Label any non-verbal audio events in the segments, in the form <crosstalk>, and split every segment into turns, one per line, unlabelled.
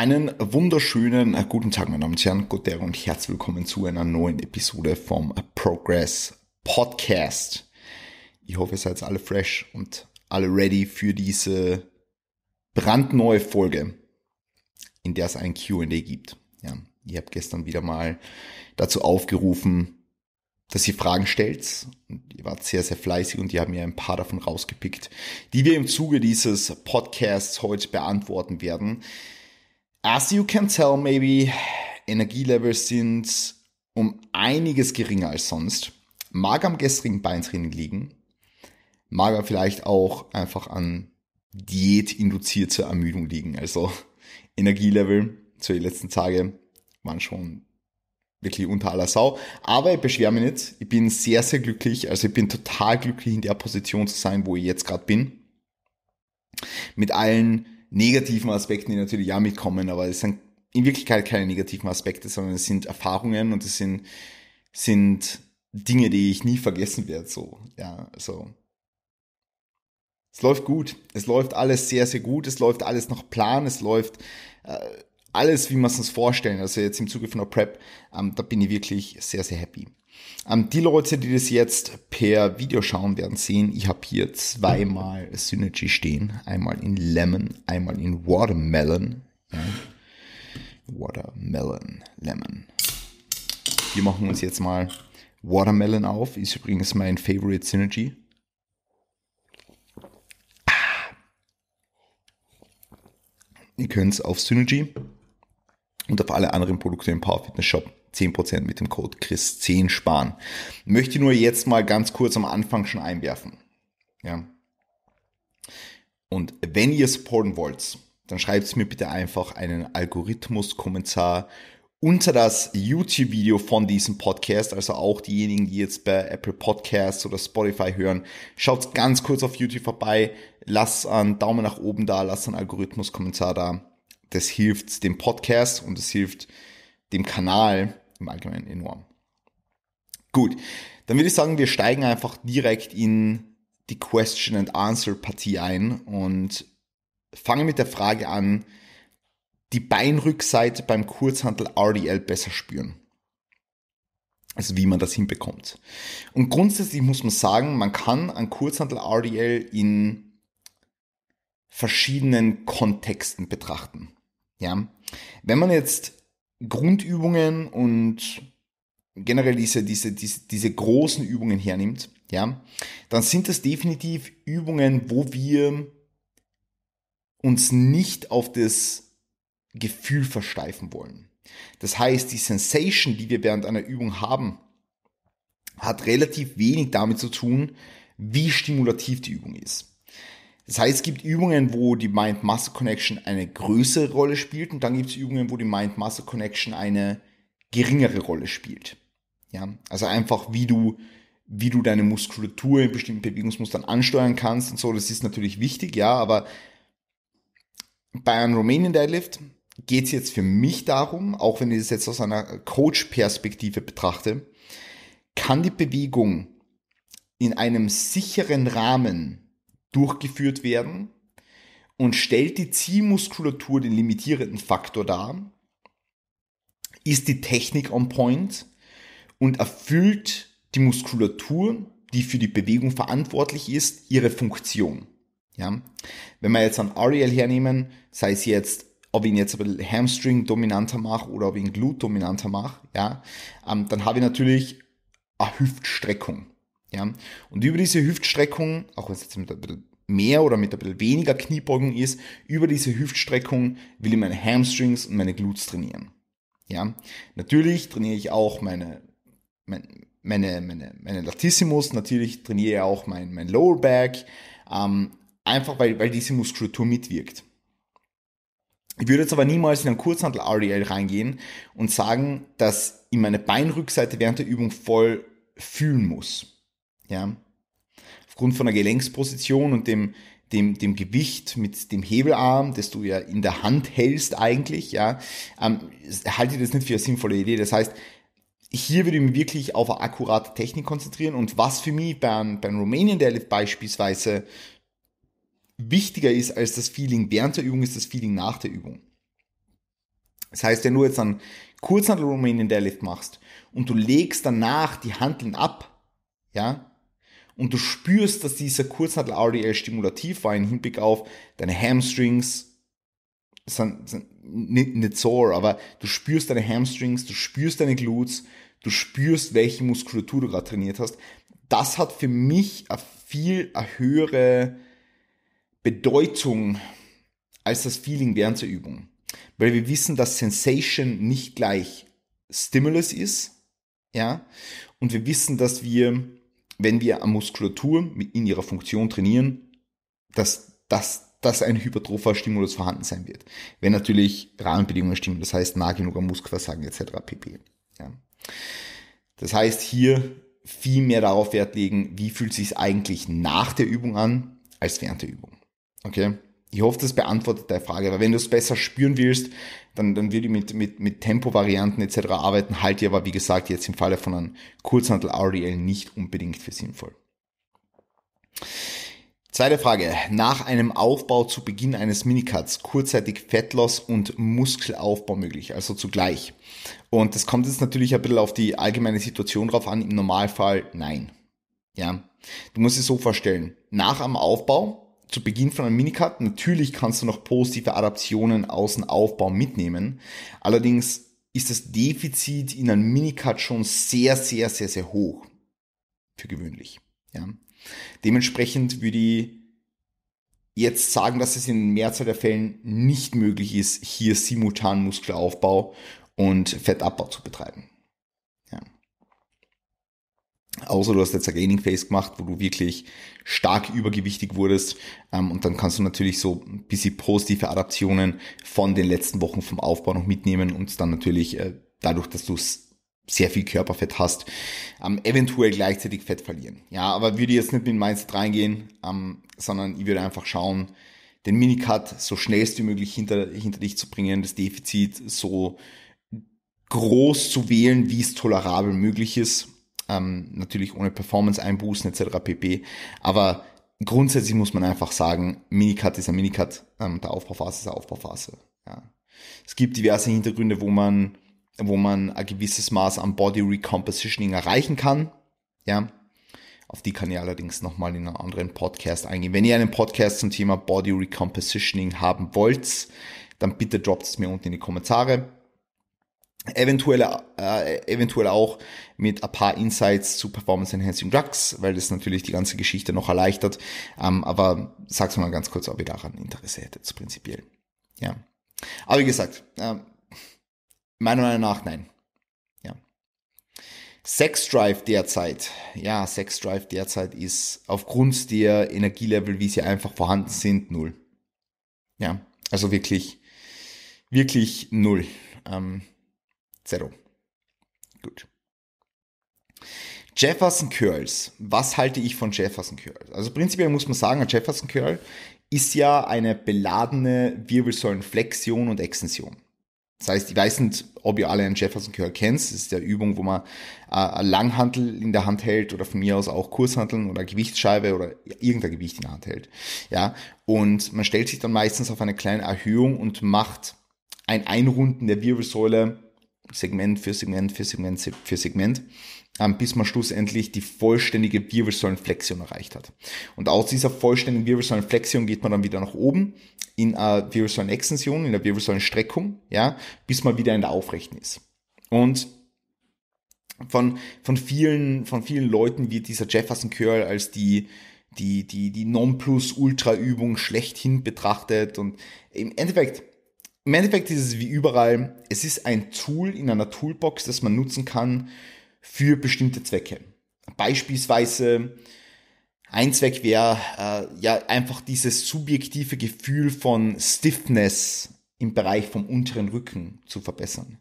Einen wunderschönen äh, guten Tag, meine Damen und Herren, guten Tag und herzlich willkommen zu einer neuen Episode vom Progress Podcast. Ich hoffe, ihr seid alle fresh und alle ready für diese brandneue Folge, in der es ein QA gibt. Ja, ich habe gestern wieder mal dazu aufgerufen, dass ihr Fragen stellt. Und ihr wart sehr, sehr fleißig und ihr habt mir ein paar davon rausgepickt, die wir im Zuge dieses Podcasts heute beantworten werden. As you can tell, maybe, Energielevel sind um einiges geringer als sonst. Mag am gestrigen Beintraining liegen, mag aber vielleicht auch einfach an diätinduzierte Ermüdung liegen. Also Energielevel zu den letzten Tagen waren schon wirklich unter aller Sau. Aber ich beschwere mich nicht. Ich bin sehr, sehr glücklich. Also ich bin total glücklich, in der Position zu sein, wo ich jetzt gerade bin. Mit allen negativen Aspekten, die natürlich ja mitkommen, aber es sind in Wirklichkeit keine negativen Aspekte, sondern es sind Erfahrungen und es sind, sind Dinge, die ich nie vergessen werde, so, ja, so. Es läuft gut. Es läuft alles sehr, sehr gut. Es läuft alles nach Plan. Es läuft äh, alles, wie man es uns vorstellen. Also jetzt im Zuge von der Prep, ähm, da bin ich wirklich sehr, sehr happy. Ähm, die Leute, die das jetzt per Video schauen werden, sehen, ich habe hier zweimal Synergy stehen. Einmal in Lemon, einmal in Watermelon. Ja. Watermelon, Lemon. Wir machen uns jetzt mal Watermelon auf. Ist übrigens mein Favorite Synergy. Ah. Ihr könnt es auf Synergy und auf alle anderen Produkte im Power Fitness Shop 10% mit dem Code Chris10 sparen. Möchte nur jetzt mal ganz kurz am Anfang schon einwerfen. Ja. Und wenn ihr supporten wollt, dann schreibt mir bitte einfach einen Algorithmus-Kommentar unter das YouTube-Video von diesem Podcast, also auch diejenigen, die jetzt bei Apple Podcasts oder Spotify hören, schaut ganz kurz auf YouTube vorbei, lasst einen Daumen nach oben da, lasst einen Algorithmus-Kommentar da. Das hilft dem Podcast und es hilft dem Kanal, im Allgemeinen enorm. Gut, dann würde ich sagen, wir steigen einfach direkt in die Question and Answer Partie ein und fangen mit der Frage an, die Beinrückseite beim Kurzhandel RDL besser spüren. Also wie man das hinbekommt. Und grundsätzlich muss man sagen, man kann an Kurzhandel RDL in verschiedenen Kontexten betrachten. Ja? Wenn man jetzt Grundübungen und generell diese, diese, diese, diese großen Übungen hernimmt, ja, dann sind das definitiv Übungen, wo wir uns nicht auf das Gefühl versteifen wollen. Das heißt, die Sensation, die wir während einer Übung haben, hat relativ wenig damit zu tun, wie stimulativ die Übung ist. Das heißt, es gibt Übungen, wo die Mind-Muscle-Connection eine größere Rolle spielt und dann gibt es Übungen, wo die Mind-Muscle-Connection eine geringere Rolle spielt. Ja, also einfach wie du, wie du deine Muskulatur in bestimmten Bewegungsmustern ansteuern kannst und so, das ist natürlich wichtig, ja, aber bei einem Romanian Deadlift geht es jetzt für mich darum, auch wenn ich das jetzt aus einer Coach-Perspektive betrachte, kann die Bewegung in einem sicheren Rahmen durchgeführt werden und stellt die Zielmuskulatur den limitierenden Faktor dar, ist die Technik on point und erfüllt die Muskulatur, die für die Bewegung verantwortlich ist, ihre Funktion. Ja? Wenn wir jetzt an Ariel hernehmen, sei es jetzt ob ich ihn jetzt ein Hamstring dominanter mache oder ob ich ihn Glut dominanter mache, ja, ähm, dann habe ich natürlich eine Hüftstreckung. Ja? Und über diese Hüftstreckung, auch wenn es jetzt mit ein bisschen mehr oder mit ein bisschen weniger Kniebeugung ist, über diese Hüftstreckung will ich meine Hamstrings und meine Glutes trainieren. Ja? Natürlich trainiere ich auch meine, meine, meine, meine, Latissimus, natürlich trainiere ich auch mein, mein Lower Back, ähm, einfach weil, weil diese Muskulatur mitwirkt. Ich würde jetzt aber niemals in einen Kurzhandel RDL reingehen und sagen, dass ich meine Beinrückseite während der Übung voll fühlen muss. Ja? Aufgrund von der Gelenksposition und dem, dem, dem Gewicht mit dem Hebelarm, das du ja in der Hand hältst eigentlich, ja, ähm, halte ich das nicht für eine sinnvolle Idee. Das heißt, hier würde ich mich wirklich auf eine akkurate Technik konzentrieren und was für mich beim, beim Romanian Deadlift beispielsweise wichtiger ist als das Feeling während der Übung, ist das Feeling nach der Übung. Das heißt, wenn du jetzt einen Kurzhandel Romanian Deadlift machst und du legst danach die Handeln ab, ja, und du spürst, dass dieser Kurzhandel RDL stimulativ war im Hinblick auf deine Hamstrings, sind, sind nicht, nicht sore, aber du spürst deine Hamstrings, du spürst deine Glutes, du spürst, welche Muskulatur du gerade trainiert hast. Das hat für mich eine viel eine höhere Bedeutung als das Feeling während der Übung. Weil wir wissen, dass Sensation nicht gleich Stimulus ist, ja, und wir wissen, dass wir wenn wir an Muskulatur in ihrer Funktion trainieren, dass, dass, dass ein hypertropher Stimulus vorhanden sein wird. Wenn natürlich Rahmenbedingungen stimmen, das heißt nah genug am Muskelversagen etc. pp. Ja. Das heißt, hier viel mehr darauf Wert legen, wie fühlt sich eigentlich nach der Übung an, als während der Übung. Okay? Ich hoffe, das beantwortet deine Frage, weil wenn du es besser spüren willst, dann, dann würde ich mit, mit, mit Tempovarianten etc. arbeiten, halte ich aber, wie gesagt, jetzt im Falle von einem Kurzhandel RDL nicht unbedingt für sinnvoll. Zweite Frage. Nach einem Aufbau zu Beginn eines Minicuts kurzzeitig Fettloss und Muskelaufbau möglich, also zugleich. Und das kommt jetzt natürlich ein bisschen auf die allgemeine Situation drauf an. Im Normalfall nein. Ja. Du musst es so vorstellen. Nach einem Aufbau zu Beginn von einem Minicut. Natürlich kannst du noch positive Adaptionen aus dem Aufbau mitnehmen. Allerdings ist das Defizit in einem Minicut schon sehr, sehr, sehr, sehr hoch. Für gewöhnlich. Ja. Dementsprechend würde ich jetzt sagen, dass es in Mehrzahl der Fällen nicht möglich ist, hier simultan Muskelaufbau und Fettabbau zu betreiben. Außer du hast jetzt eine Gaining Phase gemacht, wo du wirklich stark übergewichtig wurdest. Ähm, und dann kannst du natürlich so ein bisschen positive Adaptionen von den letzten Wochen vom Aufbau noch mitnehmen und dann natürlich äh, dadurch, dass du sehr viel Körperfett hast, ähm, eventuell gleichzeitig Fett verlieren. Ja, aber würde jetzt nicht mit dem Mindset reingehen, ähm, sondern ich würde einfach schauen, den Minicut so schnellst wie möglich hinter, hinter dich zu bringen, das Defizit so groß zu wählen, wie es tolerabel möglich ist ähm, natürlich ohne Performance-Einbußen etc. pp. Aber grundsätzlich muss man einfach sagen, Minicut ist ein Minicut, ähm, der Aufbauphase ist eine Aufbauphase. Ja. Es gibt diverse Hintergründe, wo man, wo man ein gewisses Maß an Body Recompositioning erreichen kann. Ja. Auf die kann ich allerdings nochmal in einem anderen Podcast eingehen. Wenn ihr einen Podcast zum Thema Body Recompositioning haben wollt, dann bitte droppt es mir unten in die Kommentare. Eventuell, äh, eventuell auch mit ein paar Insights zu Performance Enhancing Drugs, weil das natürlich die ganze Geschichte noch erleichtert. Ähm, aber sag's mal ganz kurz, ob ihr daran Interesse hättet, prinzipiell. Ja. Aber wie gesagt, äh, meiner Meinung nach nein. Ja. Sex Drive derzeit. Ja, Sex Drive derzeit ist aufgrund der Energielevel, wie sie einfach vorhanden sind, null. Ja. Also wirklich, wirklich null. Ähm, Zero. Gut. Jefferson Curls. Was halte ich von Jefferson Curls? Also prinzipiell muss man sagen, ein Jefferson Curl ist ja eine beladene Wirbelsäulenflexion und Extension. Das heißt, ich weiß nicht, ob ihr alle einen Jefferson Curl kennt. Das ist der Übung, wo man äh, Langhantel in der Hand hält oder von mir aus auch Kurshanteln oder Gewichtsscheibe oder irgendein Gewicht in der Hand hält. Ja, und man stellt sich dann meistens auf eine kleine Erhöhung und macht ein Einrunden der Wirbelsäule Segment für Segment für Segment für Segment, ähm, bis man schlussendlich die vollständige Wirbelsäulenflexion erreicht hat. Und aus dieser vollständigen Wirbelsäulenflexion geht man dann wieder nach oben in eine Wirbelsäulenextension, in der Wirbelsäulenstreckung, ja, bis man wieder in der Aufrechten ist. Und von, von vielen, von vielen Leuten wird dieser Jefferson Curl als die, die, die, die Nonplus-Ultra-Übung schlechthin betrachtet und im Endeffekt, im Endeffekt ist es wie überall, es ist ein Tool in einer Toolbox, das man nutzen kann für bestimmte Zwecke. Beispielsweise ein Zweck wäre äh, ja einfach dieses subjektive Gefühl von Stiffness im Bereich vom unteren Rücken zu verbessern,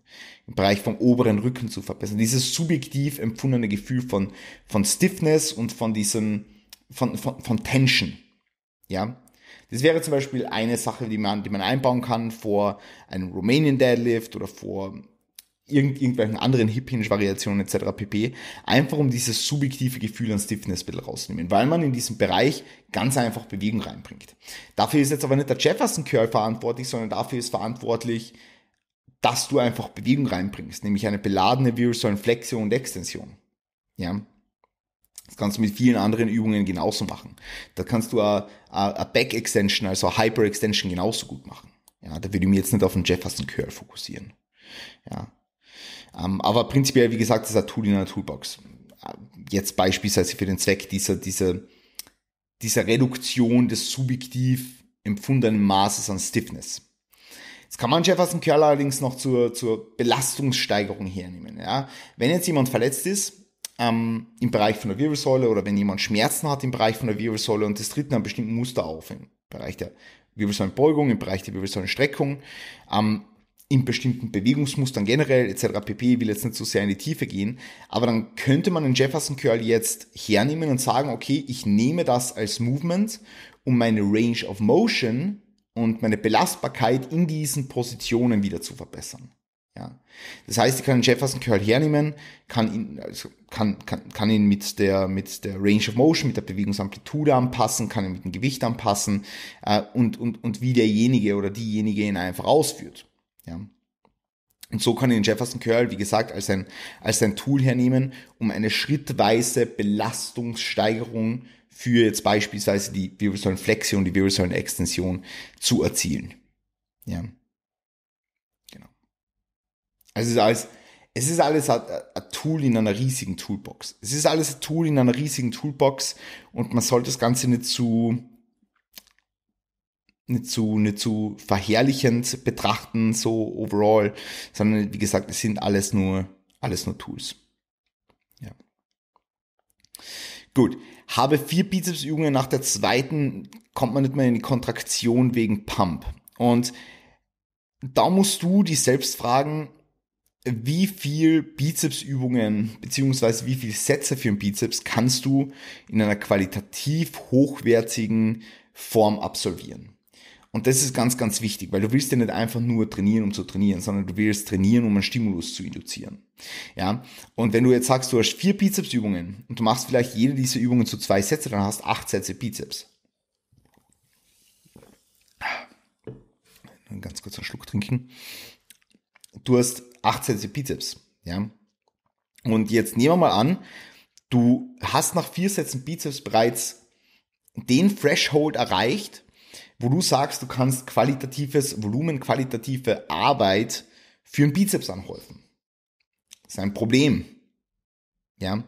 im Bereich vom oberen Rücken zu verbessern. Dieses subjektiv empfundene Gefühl von, von Stiffness und von diesem, von, von, von Tension. Ja, das wäre zum Beispiel eine Sache, die man, die man einbauen kann vor einem Romanian Deadlift oder vor irgend, irgendwelchen anderen Hip Hinge Variationen etc. pp. Einfach um dieses subjektive Gefühl an Stiffness ein bisschen rauszunehmen, weil man in diesem Bereich ganz einfach Bewegung reinbringt. Dafür ist jetzt aber nicht der Jefferson Curl verantwortlich, sondern dafür ist verantwortlich, dass du einfach Bewegung reinbringst, nämlich eine beladene Virus, Flexion und Extension. Ja, das kannst du mit vielen anderen Übungen genauso machen. Da kannst du eine Back-Extension, also eine Hyper-Extension genauso gut machen. Ja, da würde ich mir jetzt nicht auf den Jefferson Curl fokussieren. Ja. Ähm, aber prinzipiell, wie gesagt, das ist ein Tool in einer Toolbox. Jetzt beispielsweise für den Zweck dieser, dieser, dieser Reduktion des subjektiv empfundenen Maßes an Stiffness. Jetzt kann man Jefferson Curl allerdings noch zur, zur Belastungssteigerung hernehmen. Ja. Wenn jetzt jemand verletzt ist, ähm, im Bereich von der Wirbelsäule oder wenn jemand Schmerzen hat im Bereich von der Wirbelsäule und das tritt dann bestimmten Muster auf, im Bereich der Wirbelsäulenbeugung, im Bereich der Wirbelsäulenstreckung, ähm, in bestimmten Bewegungsmustern generell etc. pp. Ich will jetzt nicht so sehr in die Tiefe gehen, aber dann könnte man den Jefferson Curl jetzt hernehmen und sagen, okay, ich nehme das als Movement, um meine Range of Motion und meine Belastbarkeit in diesen Positionen wieder zu verbessern. Ja. Das heißt, ich kann den Jefferson Curl hernehmen, kann ihn, also kann, kann, kann ihn mit, der, mit der Range of Motion, mit der Bewegungsamplitude anpassen, kann ihn mit dem Gewicht anpassen äh, und, und, und wie derjenige oder diejenige ihn einfach ausführt. Ja. Und so kann ich den Jefferson Curl, wie gesagt, als ein, als ein Tool hernehmen, um eine schrittweise Belastungssteigerung für jetzt beispielsweise die Wirbelsäulenflexion, die Wirbelsäulenextension zu erzielen. Ja. Also es ist alles, es ist alles ein, ein Tool in einer riesigen Toolbox. Es ist alles ein Tool in einer riesigen Toolbox und man sollte das Ganze nicht zu, nicht zu, nicht zu verherrlichend betrachten, so overall, sondern wie gesagt, es sind alles nur, alles nur Tools. Ja. Gut. Habe vier Bizepsübungen nach der zweiten, kommt man nicht mehr in die Kontraktion wegen Pump. Und da musst du dich selbst fragen, wie viel Bizepsübungen beziehungsweise wie viel Sätze für den Bizeps kannst du in einer qualitativ hochwertigen Form absolvieren. Und das ist ganz, ganz wichtig, weil du willst ja nicht einfach nur trainieren, um zu trainieren, sondern du willst trainieren, um einen Stimulus zu induzieren. Ja. Und wenn du jetzt sagst, du hast vier Bizepsübungen und du machst vielleicht jede dieser Übungen zu zwei Sätze, dann hast acht Sätze Bizeps. Ein Ganz kurzer Schluck trinken. Du hast 8 Sätze Bizeps. Ja? Und jetzt nehmen wir mal an, du hast nach vier Sätzen Bizeps bereits den Threshold erreicht, wo du sagst, du kannst qualitatives Volumen, qualitative Arbeit für einen Bizeps anhäufen. Das ist ein Problem. Ja?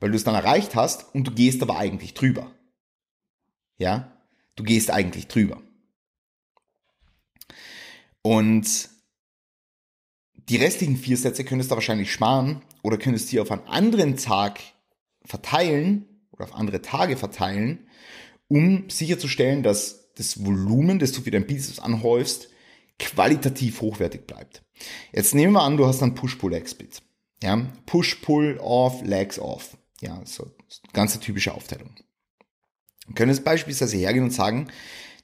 Weil du es dann erreicht hast und du gehst aber eigentlich drüber. Ja? Du gehst eigentlich drüber. Und die restlichen vier Sätze könntest du wahrscheinlich sparen oder könntest die auf einen anderen Tag verteilen oder auf andere Tage verteilen, um sicherzustellen, dass das Volumen, das du für dein Bizeps anhäufst, qualitativ hochwertig bleibt. Jetzt nehmen wir an, du hast dann push pull legs split Ja? Push-Pull-Off, Legs-Off. Ja, so ganze typische Aufteilung. Du könntest beispielsweise hergehen und sagen,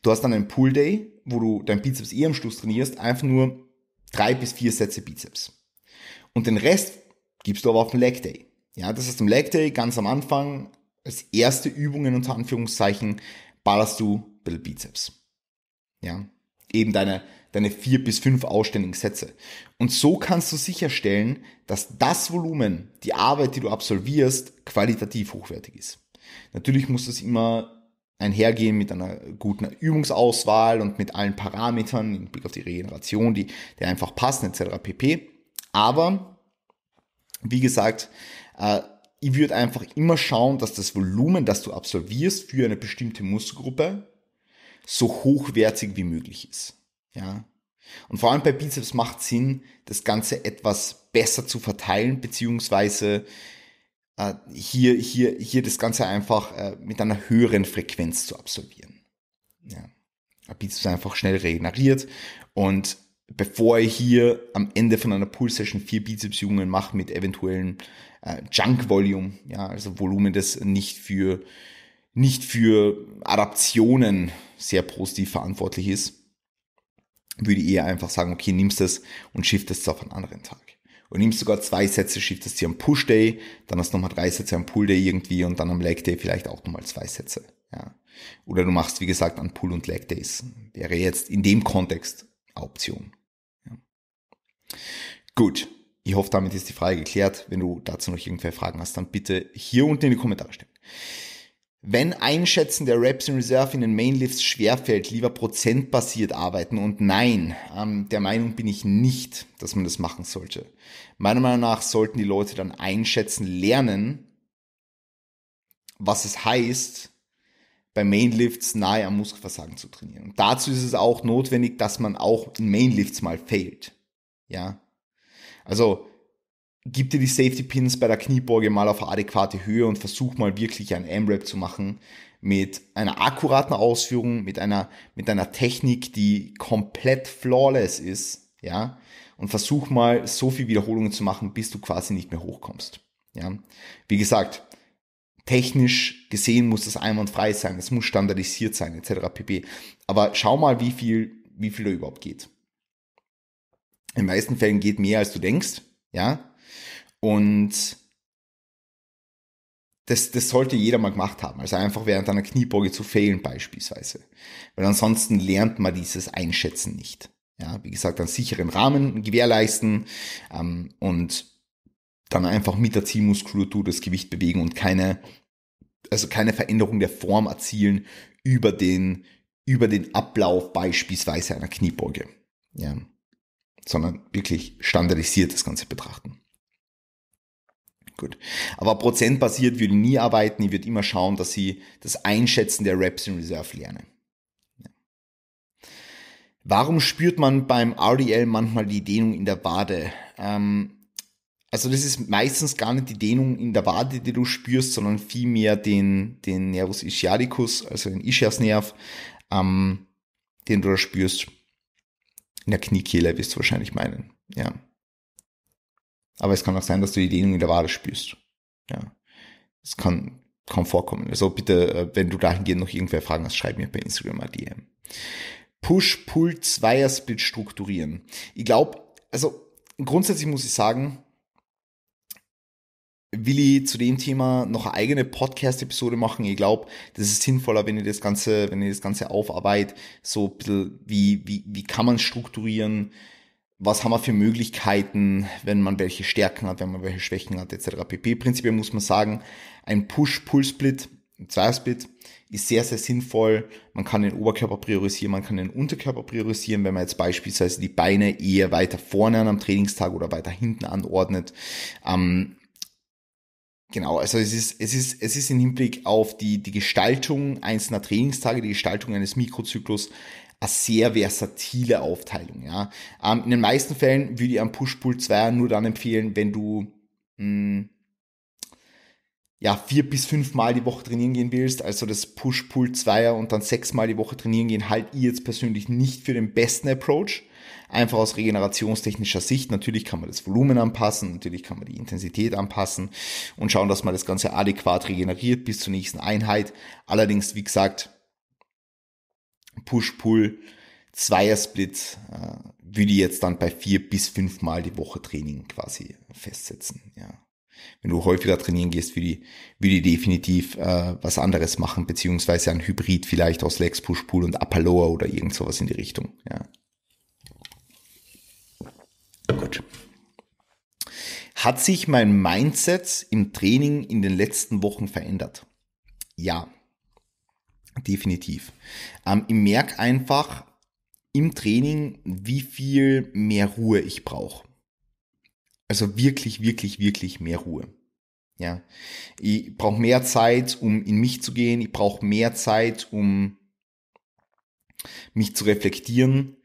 du hast dann einen Pull-Day, wo du dein Bizeps eh am Schluss trainierst, einfach nur drei bis vier Sätze Bizeps. Und den Rest gibst du aber auf dem Leg Day. Ja, das heißt, im Leg Day ganz am Anfang, als erste Übungen unter Anführungszeichen, ballerst du ein bisschen Bizeps. Ja, eben deine, deine vier bis fünf ausständigen Sätze. Und so kannst du sicherstellen, dass das Volumen, die Arbeit, die du absolvierst, qualitativ hochwertig ist. Natürlich muss das immer einhergehen mit einer guten Übungsauswahl und mit allen Parametern im Blick auf die Regeneration, die, die einfach passen etc. pp. Aber wie gesagt, äh, ich würde einfach immer schauen, dass das Volumen, das du absolvierst für eine bestimmte Muskelgruppe, so hochwertig wie möglich ist. Ja. Und vor allem bei Bizeps macht Sinn, das Ganze etwas besser zu verteilen, beziehungsweise äh, hier, hier, hier das Ganze einfach äh, mit einer höheren Frequenz zu absolvieren. Ja. Rapid ist einfach schnell regeneriert und bevor ich hier am Ende von einer Pull Session vier Bizepsübungen mache mit eventuellen äh, Junk Volume, ja, also Volumen, das nicht für nicht für Adaptionen sehr positiv verantwortlich ist, würde ich eher einfach sagen, okay, nimmst das und shiftest es auf einen anderen Tag und nimmst sogar zwei Sätze, shiftest sie am Push-Day, dann hast du nochmal drei Sätze am Pull-Day irgendwie und dann am Leg-Day vielleicht auch nochmal zwei Sätze. Ja. Oder du machst, wie gesagt, an Pull- und Leg-Days. Wäre jetzt in dem Kontext eine Option. Ja. Gut. Ich hoffe, damit ist die Frage geklärt. Wenn du dazu noch irgendwelche Fragen hast, dann bitte hier unten in die Kommentare stellen. Wenn Einschätzen der Reps in Reserve in den Mainlifts schwerfällt, lieber prozentbasiert arbeiten. Und nein, ähm, der Meinung bin ich nicht, dass man das machen sollte. Meiner Meinung nach sollten die Leute dann einschätzen lernen, was es heißt, bei Mainlifts nahe am Muskelversagen zu trainieren. Und dazu ist es auch notwendig, dass man auch in Mainlifts mal failt. Ja. Also, gib dir die Safety Pins bei der Kniebeuge mal auf adäquate Höhe und versuch mal wirklich ein M-Rap zu machen mit einer akkuraten Ausführung, mit einer, mit einer Technik, die komplett flawless ist, ja, und versuch mal so viel Wiederholungen zu machen, bis du quasi nicht mehr hochkommst, ja. Wie gesagt, technisch gesehen muss das einwandfrei sein, es muss standardisiert sein, etc. pp. Aber schau mal, wie viel, wie viel da überhaupt geht. In den meisten Fällen geht mehr, als du denkst, ja, und das, das sollte jeder mal gemacht haben. Also einfach während einer Kniebeuge zu fehlen beispielsweise. Weil ansonsten lernt man dieses Einschätzen nicht. Ja, wie gesagt, einen sicheren Rahmen gewährleisten ähm, und dann einfach mit der Zielmuskulatur das Gewicht bewegen und keine, also keine Veränderung der Form erzielen über den, über den Ablauf beispielsweise einer Kniebeuge. Ja, sondern wirklich standardisiert das Ganze betrachten. Gut. Aber prozentbasiert würde ich nie arbeiten. Ich würde immer schauen, dass ich das Einschätzen der Reps in Reserve lerne. Ja. Warum spürt man beim RDL manchmal die Dehnung in der Wade? Ähm, also das ist meistens gar nicht die Dehnung in der Wade, die du spürst, sondern vielmehr den, den Nervus ischiadicus, also den Ischiasnerv, ähm, den du da spürst. In der Kniekehle wirst du wahrscheinlich meinen. Ja. Aber es kann auch sein, dass du die Dehnung in der Wade spürst. Ja. Es kann kaum vorkommen. Also bitte, äh, wenn du dahingehend noch irgendwer Fragen hast, schreib mir bei Instagram mal DM. Push-Pull-Zweier-Split strukturieren. Ich glaube, also grundsätzlich muss ich sagen, will ich zu dem Thema noch eine eigene Podcast-Episode machen. Ich glaube, das ist sinnvoller, wenn ihr das Ganze, wenn ihr das Ganze aufarbeitet, so ein bisschen, wie, wie, wie kann man strukturieren, was haben wir für Möglichkeiten, wenn man welche Stärken hat, wenn man welche Schwächen hat, etc. pp. Prinzipiell muss man sagen, ein Push-Pull-Split, ein Zweiersplit ist sehr, sehr sinnvoll. Man kann den Oberkörper priorisieren, man kann den Unterkörper priorisieren, wenn man jetzt beispielsweise die Beine eher weiter vorne an am Trainingstag oder weiter hinten anordnet. Ähm, Genau, also es ist, es ist, es ist im Hinblick auf die, die Gestaltung einzelner Trainingstage, die Gestaltung eines Mikrozyklus eine sehr versatile Aufteilung. Ja. Ähm, in den meisten Fällen würde ich am Push-Pull-2 nur dann empfehlen, wenn du mh, hm, ja, vier bis fünf Mal die Woche trainieren gehen willst, also das push pull 2 und dann sechs Mal die Woche trainieren gehen, halte ich jetzt persönlich nicht für den besten Approach. Einfach aus regenerationstechnischer Sicht. Natürlich kann man das Volumen anpassen, natürlich kann man die Intensität anpassen und schauen, dass man das Ganze adäquat regeneriert bis zur nächsten Einheit. Allerdings, wie gesagt, Push-Pull, Zweiersplits äh, würde ich jetzt dann bei vier bis fünf Mal die Woche Training quasi festsetzen. Ja. Wenn du häufiger trainieren gehst, würde ich, würde ich definitiv äh, was anderes machen, beziehungsweise ein Hybrid vielleicht aus Legs, Push-Pull und Upper Lower oder irgend sowas in die Richtung. Ja. Gut. Hat sich mein Mindset im Training in den letzten Wochen verändert? Ja. Definitiv. Ähm, ich merke einfach im Training, wie viel mehr Ruhe ich brauche. Also wirklich, wirklich, wirklich mehr Ruhe. Ja, ich brauche mehr Zeit, um in mich zu gehen. Ich brauche mehr Zeit, um mich zu reflektieren.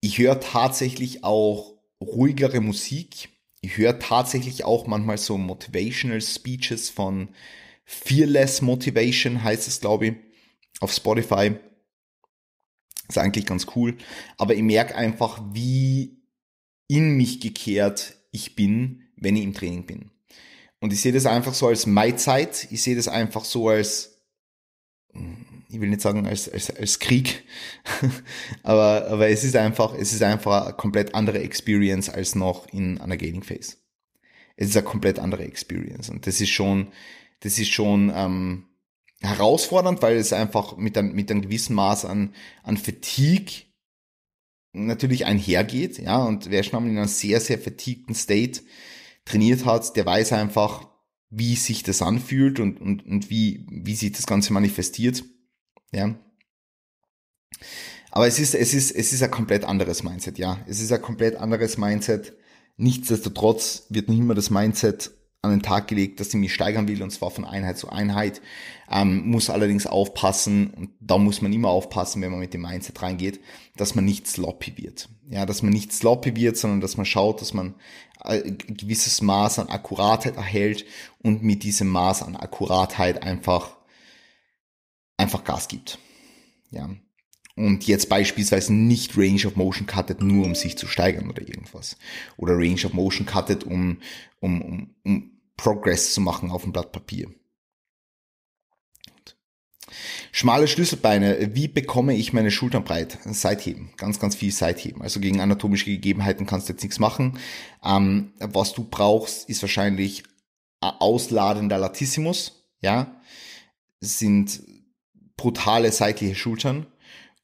Ich höre tatsächlich auch ruhigere Musik. Ich höre tatsächlich auch manchmal so Motivational Speeches von Fearless Motivation heißt es, glaube ich, auf Spotify. Ist eigentlich ganz cool. Aber ich merke einfach, wie in mich gekehrt ich bin, wenn ich im Training bin. Und ich sehe das einfach so als meine Zeit. Ich sehe das einfach so als, ich will nicht sagen als, als, als Krieg, <laughs> aber, aber es ist einfach, es ist einfach eine komplett andere Experience als noch in einer Gaining Phase. Es ist eine komplett andere Experience. Und das ist schon, das ist schon ähm, herausfordernd, weil es einfach mit, ein, mit einem gewissen Maß an, an Fatigue natürlich einhergeht. Ja, und wer schon in einem sehr, sehr fatigten State trainiert hat, der weiß einfach, wie sich das anfühlt und, und, und wie, wie sich das Ganze manifestiert. Ja. Aber es ist, es ist, es ist ein komplett anderes Mindset, ja. Es ist ein komplett anderes Mindset. Nichtsdestotrotz wird nicht immer das Mindset an den Tag gelegt, dass sie mich steigern will und zwar von Einheit zu Einheit. Ähm, muss allerdings aufpassen, und da muss man immer aufpassen, wenn man mit dem Mindset reingeht, dass man nicht sloppy wird. Ja, dass man nicht sloppy wird, sondern dass man schaut, dass man ein äh, gewisses Maß an Akkuratheit erhält und mit diesem Maß an Akkuratheit einfach, einfach Gas gibt. Ja. Und jetzt beispielsweise nicht Range of Motion cuttet, nur um sich zu steigern oder irgendwas. Oder Range of Motion cuttet, um, um, um, um Progress zu machen auf dem Blatt Papier. Schmale Schlüsselbeine. Wie bekomme ich meine Schultern breit? Seitheben. Ganz, ganz viel Seitheben. Also gegen anatomische Gegebenheiten kannst du jetzt nichts machen. Ähm, was du brauchst, ist wahrscheinlich ausladender Latissimus. Ja, das sind brutale seitliche Schultern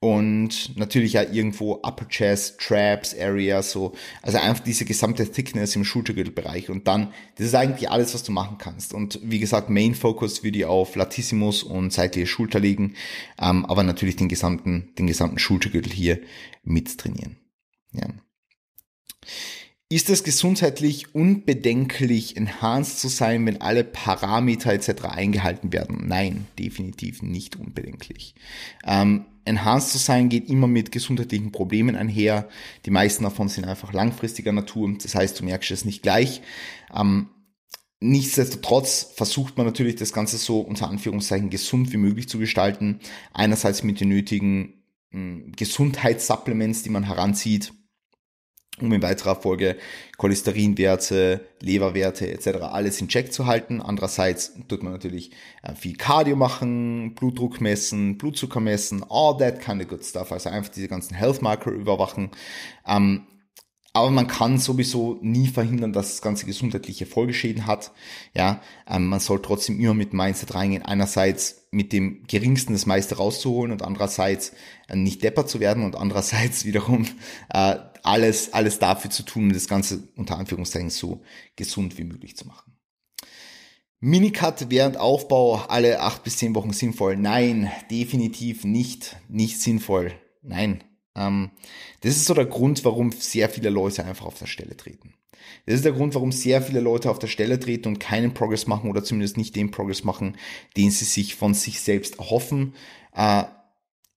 und natürlich ja irgendwo Upper Chest, Traps, Area, so. Also einfach diese gesamte Thickness im Schultergürtelbereich. und dann, das ist eigentlich alles, was du machen kannst. Und wie gesagt, Main Focus würde ich auf Latissimus und seitliche Schulter legen, ähm, aber natürlich den gesamten, den gesamten Schultergürtel hier mit trainieren. Ja. Ist es gesundheitlich unbedenklich, enhanced zu sein, wenn alle Parameter etc. eingehalten werden? Nein, definitiv nicht unbedenklich. Ähm, enhanced zu sein geht immer mit gesundheitlichen Problemen einher. Die meisten davon sind einfach langfristiger Natur. Das heißt, du merkst es nicht gleich. Ähm, Nichtsdestotrotz versucht man natürlich das Ganze so unter Anführungszeichen gesund wie möglich zu gestalten. Einerseits mit den nötigen hm, Gesundheitssupplements, die man heranzieht, um in weiterer Folge Cholesterinwerte, Leberwerte etc. alles in Check zu halten. Andererseits tut man natürlich äh, viel Cardio machen, Blutdruck messen, Blutzucker messen, all that kind of good stuff. Also einfach diese ganzen Health Marker überwachen. Ähm, aber man kann sowieso nie verhindern, dass das Ganze gesundheitliche Folgeschäden hat. Ja, ähm, man soll trotzdem immer mit Mindset reingehen. Einerseits mit dem Geringsten das meiste rauszuholen und andererseits äh, nicht depper zu werden und andererseits <laughs> wiederum äh, alles, alles dafür zu tun, das Ganze unter Anführungszeichen so gesund wie möglich zu machen. Minicut während Aufbau alle acht bis zehn Wochen sinnvoll? Nein, definitiv nicht, nicht sinnvoll. Nein, ähm, das ist so der Grund, warum sehr viele Leute einfach auf der Stelle treten. Das ist der Grund, warum sehr viele Leute auf der Stelle treten und keinen Progress machen oder zumindest nicht den Progress machen, den sie sich von sich selbst erhoffen. Äh,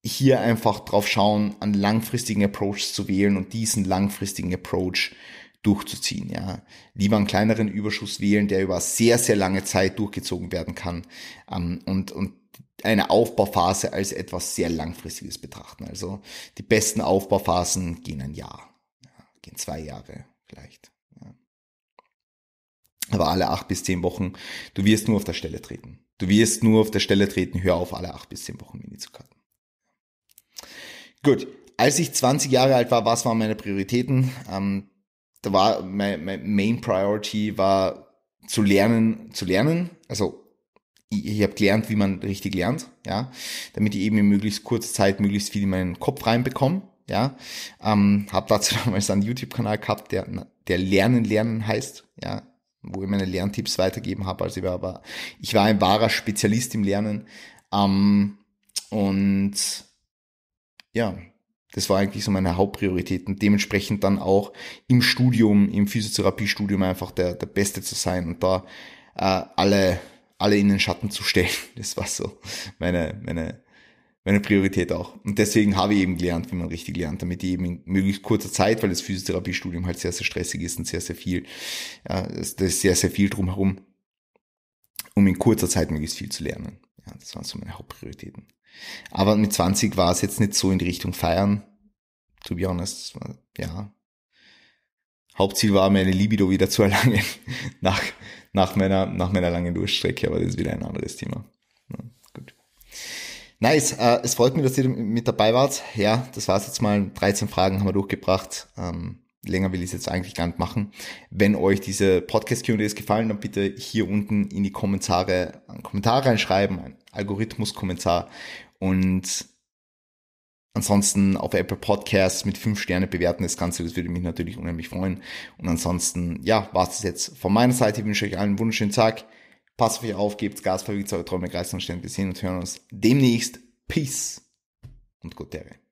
hier einfach drauf schauen, einen langfristigen Approach zu wählen und diesen langfristigen Approach durchzuziehen. Ja. Lieber einen kleineren Überschuss wählen, der über sehr, sehr lange Zeit durchgezogen werden kann. Ähm, und, und eine Aufbauphase als etwas sehr Langfristiges betrachten. Also die besten Aufbauphasen gehen ein Jahr, ja, gehen zwei Jahre vielleicht. Ja. Aber alle acht bis zehn Wochen, du wirst nur auf der Stelle treten. Du wirst nur auf der Stelle treten, hör auf, alle acht bis zehn Wochen Mini zu cutten. Gut, als ich 20 Jahre alt war, was waren meine Prioritäten? Ähm, da war mein, mein Main Priority war zu lernen, zu lernen, also ich habe gelernt, wie man richtig lernt, ja, damit ich eben in möglichst kurzer Zeit möglichst viel in meinen Kopf reinbekomme, ja. Ähm, habe dazu <laughs> damals einen YouTube-Kanal gehabt, der, der Lernen lernen heißt, ja, wo ich meine Lerntipps weitergeben habe. Also ich war, aber, ich war ein wahrer Spezialist im Lernen ähm, und ja, das war eigentlich so meine Hauptpriorität und dementsprechend dann auch im Studium, im Physiotherapiestudium einfach der, der Beste zu sein und da äh, alle alle in den Schatten zu stellen. <laughs> Das war so meine, meine, meine Priorität auch. Und deswegen habe ich eben gelernt, wie man richtig lernt, damit ich eben in möglichst kurzer Zeit, weil das Physiotherapiestudium halt sehr, sehr stressig ist und sehr, sehr viel, ja, das ist sehr, sehr viel drumherum, um in kurzer Zeit möglichst viel zu lernen. Ja, das waren so meine Hauptprioritäten. Aber mit 20 war es jetzt nicht so in die Richtung feiern. To be honest, war, ja. Hauptziel war, meine Libido wieder zu erlangen <laughs> nach, nach meiner, nach meiner langen Durchstrecke, aber das ist wieder ein anderes Thema. Ja, gut. Nice, äh, es freut mich, dass ihr mit dabei wart. Ja, das war's jetzt mal. 13 Fragen haben wir durchgebracht. Ähm, länger will ich es jetzt eigentlich gar nicht machen. Wenn euch diese Podcast-QAs gefallen, dann bitte hier unten in die Kommentare einen Kommentar reinschreiben, einen Algorithmus-Kommentar und Ansonsten auf Apple Podcasts mit fünf Sterne bewerten das Ganze, das würde mich natürlich unheimlich freuen. Und ansonsten, ja, war es jetzt von meiner Seite. Ich wünsche euch allen einen wunderschönen Tag. Passt auf euch auf, gebt Gas, verwirkt eure Träume, Geist und Sterne. Wir sehen und hören uns demnächst. Peace und gute Tage.